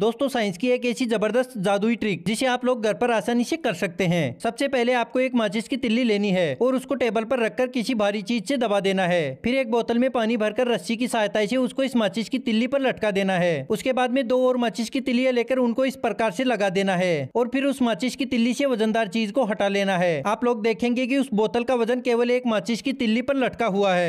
दोस्तों साइंस की एक ऐसी जबरदस्त जादुई ट्रिक जिसे आप लोग घर पर आसानी से कर सकते हैं सबसे पहले आपको एक माचिस की तिल्ली लेनी है और उसको टेबल पर रखकर किसी भारी चीज से दबा देना है फिर एक बोतल में पानी भरकर रस्सी की सहायता से उसको इस माचिस की तिल्ली पर लटका देना है उसके बाद में दो और माचिस की तिल्लियाँ लेकर उनको इस प्रकार से लगा देना है और फिर उस माचिस की तिल्ली से वजनदार चीज को हटा लेना है आप लोग देखेंगे की उस बोतल का वजन केवल एक माचिस की तिल्ली पर लटका हुआ है